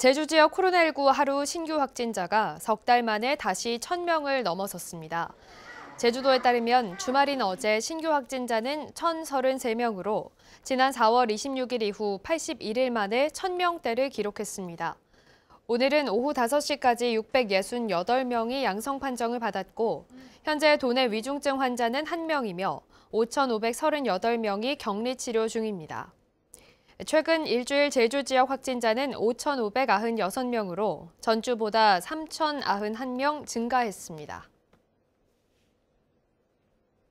제주 지역 코로나19 하루 신규 확진자가 석 달 만에 다시 1,000명을 넘어섰습니다. 제주도에 따르면 주말인 어제 신규 확진자는 1,033명으로 지난 4월 26일 이후 81일 만에 1,000명대를 기록했습니다. 오늘은 오후 5시까지 668명이 양성 판정을 받았고 현재 도내 위중증 환자는 1명이며 5,538명이 격리 치료 중입니다. 최근 일주일 제주 지역 확진자는 5,596명으로 전주보다 3,091명 증가했습니다.